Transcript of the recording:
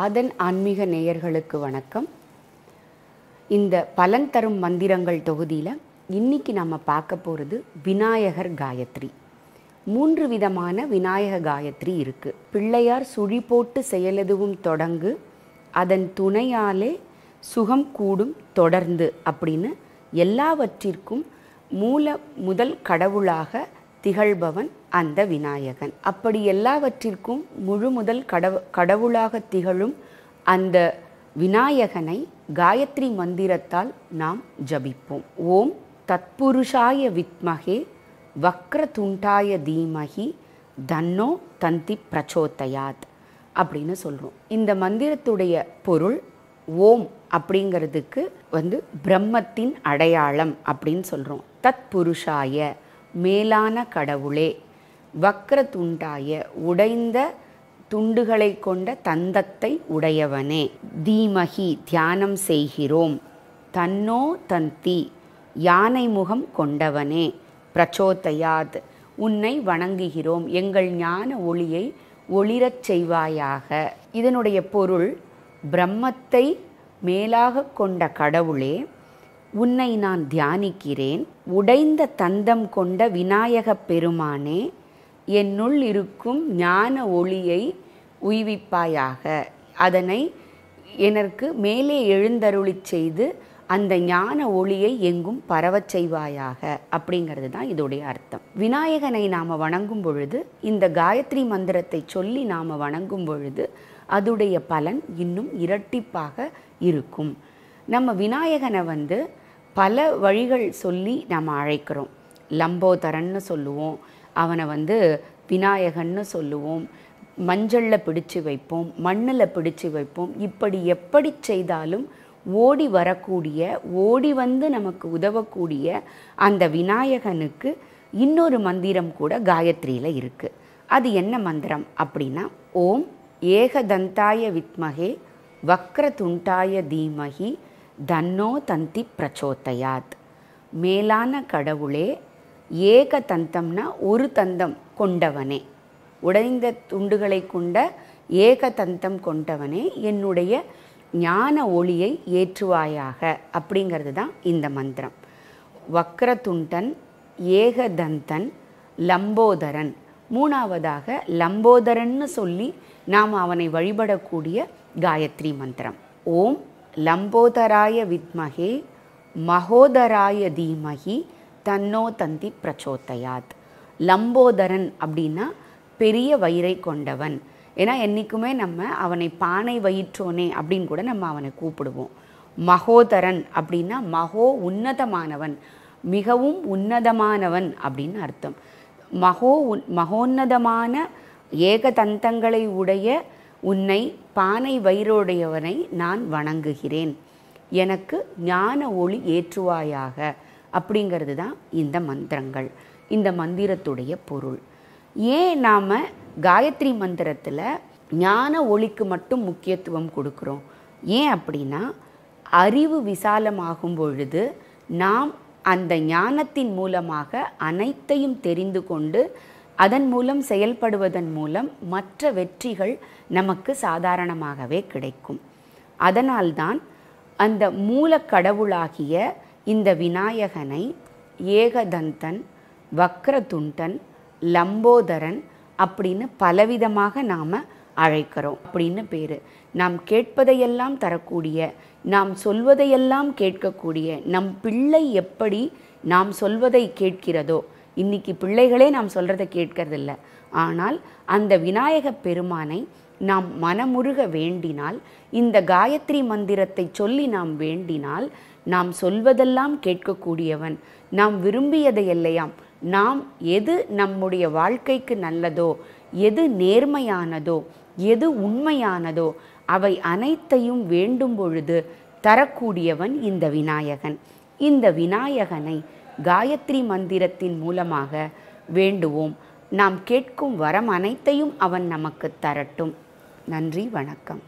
ஆதன் ஆன்மீக நேயர்களுக்கு வணக்கம் இந்த பலன் தரும் மந்திரங்கள் தொகுதியில் இன்னைக்கு நம்ம பார்க்க போகிறது விநாயகர் காயத்ரி மூன்று விதமான விநாயக காயத்ரி இருக்குது பிள்ளையார் சுழி போட்டு செயலெதுவும் தொடங்கு அதன் துணையாலே சுகம் கூடும் தொடர்ந்து அப்படின்னு எல்லாவற்றிற்கும் மூல முதல் கடவுளாக திகழ்பவன் அந்த விநாயகன் அப்படி எல்லாவற்றிற்கும் முழு முதல் கடவு கடவுளாக திகழும் அந்த விநாயகனை காயத்ரி மந்திரத்தால் நாம் ஜபிப்போம் ஓம் தத்புருஷாய வித்மகே வக்ர துண்டாய தீமகி தன்னோ தந்தி பிரச்சோதயாத் அப்படின்னு சொல்கிறோம் இந்த மந்திரத்துடைய பொருள் ஓம் அப்படிங்கிறதுக்கு வந்து பிரம்மத்தின் அடையாளம் அப்படின்னு சொல்கிறோம் தத் புருஷாய மேலான கடவுளே வக்ர துண்டாய உடைந்த துண்டுகளை கொண்ட தந்தத்தை உடையவனே தீமகி தியானம் செய்கிறோம் தன்னோ தந்தி யானை முகம் கொண்டவனே பிரச்சோதயாத் உன்னை வணங்குகிறோம் எங்கள் ஞான ஒளியை ஒளிரச் செய்வாயாக இதனுடைய பொருள் பிரம்மத்தை மேலாக கொண்ட கடவுளே உன்னை நான் தியானிக்கிறேன் உடைந்த தந்தம் கொண்ட விநாயகப் பெருமானே என்னுள் இருக்கும் ஞான ஒளியை உய்விப்பாயாக அதனை எனக்கு மேலே எழுந்தருளி செய்து அந்த ஞான ஒளியை எங்கும் பரவச் செய்வாயாக அப்படிங்கிறது தான் இதோடைய அர்த்தம் விநாயகனை நாம் வணங்கும் பொழுது இந்த காயத்ரி மந்திரத்தை சொல்லி நாம் வணங்கும் பொழுது அதுடைய பலன் இன்னும் இரட்டிப்பாக இருக்கும் நம்ம விநாயகனை வந்து பல வழிகள் சொல்லி நாம் அழைக்கிறோம் லம்போதரன்னு சொல்லுவோம் அவனை வந்து விநாயகன்னு சொல்லுவோம் மஞ்சளில் பிடிச்சு வைப்போம் மண்ணில் பிடிச்சு வைப்போம் இப்படி எப்படி செய்தாலும் ஓடி வரக்கூடிய ஓடி வந்து நமக்கு உதவக்கூடிய அந்த விநாயகனுக்கு இன்னொரு மந்திரம் கூட காயத்ரியில் இருக்குது அது என்ன மந்திரம் அப்படின்னா ஓம் ஏகதந்தாய வித்மகே வக்ர துண்டாய தீமகி தன்னோ தந்தி பிரச்சோதயாத் மேலான கடவுளே ஏக தந்தம்னா ஒரு தந்தம் கொண்டவனே உடைந்த துண்டுகளை கொண்ட ஏக தந்தம் கொண்டவனே என்னுடைய ஞான ஒளியை ஏற்றுவாயாக அப்படிங்கிறது தான் இந்த மந்திரம் வக்ர ஏக ஏகதந்தன் லம்போதரன் மூணாவதாக லம்போதரன்னு சொல்லி நாம் அவனை வழிபடக்கூடிய காயத்ரி மந்திரம் ஓம் லம்போதராய வித்மகே மகோதராய தீமகி தன்னோ தந்தி பிரச்சோத்தையாத் லம்போதரன் அப்படின்னா பெரிய வயிறை கொண்டவன் ஏன்னா என்றைக்குமே நம்ம அவனை பானை வயிற்றோனே அப்படின்னு கூட நம்ம அவனை கூப்பிடுவோம் மகோதரன் அப்படின்னா மகோ உன்னதமானவன் மிகவும் உன்னதமானவன் அப்படின்னு அர்த்தம் மகோ உன் மகோன்னதமான ஏகதந்தங்களை உடைய உன்னை பானை வயிறுடையவனை நான் வணங்குகிறேன் எனக்கு ஞான ஒளி ஏற்றுவாயாக அப்படிங்கிறது தான் இந்த மந்திரங்கள் இந்த மந்திரத்துடைய பொருள் ஏன் நாம் காயத்ரி மந்திரத்தில் ஞான ஒளிக்கு மட்டும் முக்கியத்துவம் கொடுக்குறோம் ஏன் அப்படின்னா அறிவு விசாலமாகும் பொழுது நாம் அந்த ஞானத்தின் மூலமாக அனைத்தையும் தெரிந்து கொண்டு அதன் மூலம் செயல்படுவதன் மூலம் மற்ற வெற்றிகள் நமக்கு சாதாரணமாகவே கிடைக்கும் அதனால்தான் அந்த மூல கடவுளாகிய இந்த விநாயகனை ஏகதந்தன் வக்ரதுண்டன் லம்போதரன் அப்படின்னு பலவிதமாக நாம் அழைக்கிறோம் அப்படின்னு பேர் நாம் கேட்பதையெல்லாம் தரக்கூடிய நாம் சொல்வதையெல்லாம் கேட்கக்கூடிய நம் பிள்ளை எப்படி நாம் சொல்வதை கேட்கிறதோ இன்னைக்கு பிள்ளைகளே நாம் சொல்கிறத கேட்கறதில்ல ஆனால் அந்த விநாயக பெருமானை நாம் மனமுருக வேண்டினால் இந்த காயத்ரி மந்திரத்தை சொல்லி நாம் வேண்டினால் நாம் சொல்வதெல்லாம் கேட்கக்கூடியவன் நாம் விரும்பியதையெல்லையாம் நாம் எது நம்முடைய வாழ்க்கைக்கு நல்லதோ எது நேர்மையானதோ எது உண்மையானதோ அவை அனைத்தையும் வேண்டும் பொழுது தரக்கூடியவன் இந்த விநாயகன் இந்த விநாயகனை காயத்ரி மந்திரத்தின் மூலமாக வேண்டுவோம் நாம் கேட்கும் வரம் அனைத்தையும் அவன் நமக்கு தரட்டும் நன்றி வணக்கம்